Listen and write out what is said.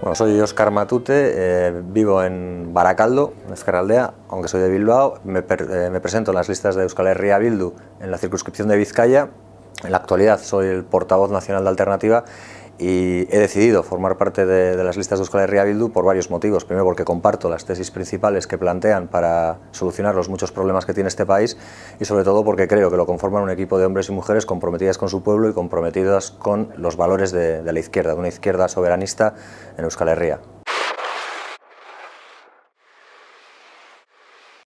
Bueno, soy Oscar Matute, eh, vivo en Baracaldo, Escaraldea, aunque soy de Bilbao. Me, eh, me, presento en las listas de Euskal Herria Bildu en la circunscripción de Vizcaya. En la actualidad soy el portavoz nacional de Alternativa y he decidido formar parte de, las listas de Euskal Herria Bildu por varios motivos. Primero, porque comparto las tesis principales que plantean para solucionar los muchos problemas que tiene este país y sobre todo porque creo que lo conforman un equipo de hombres y mujeres comprometidas con su pueblo y comprometidas con los valores de la izquierda, de una izquierda soberanista en Euskal Herria.